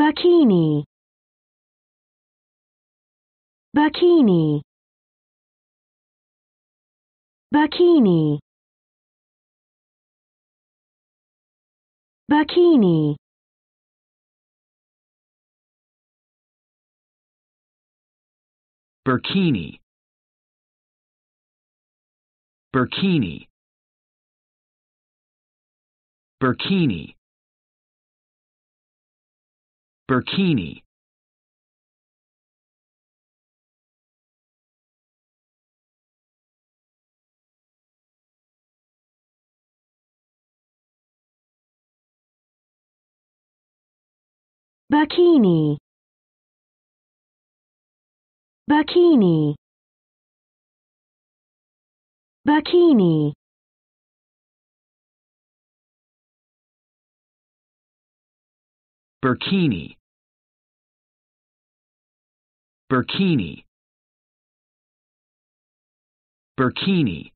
Bikini. Bikini. Bikini. Bikini. Bikini. Bikini. Bikini. Burkini burkini Burkini Burkini Burkini Burkini Burkini Burkini